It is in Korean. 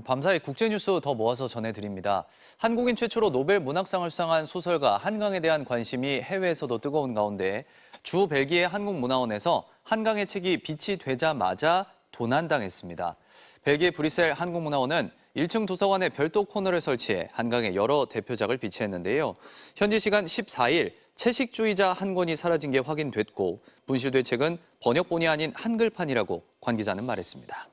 밤사이 국제뉴스 더 모아서 전해드립니다. 한국인 최초로 노벨 문학상을 수상한 소설가 한강에 대한 관심이 해외에서도 뜨거운 가운데 주 벨기에 한국문화원에서 한강의 책이 빛이 되자마자 도난당했습니다. 벨기에 브뤼셀 한국문화원은 1층 도서관에 별도 코너를 설치해 한강의 여러 대표작을 비치했는데요. 현지 시간 14일 채식주의자 한 권이 사라진 게 확인됐고 분실된 책은 번역본이 아닌 한글판이라고 관계자는 말했습니다.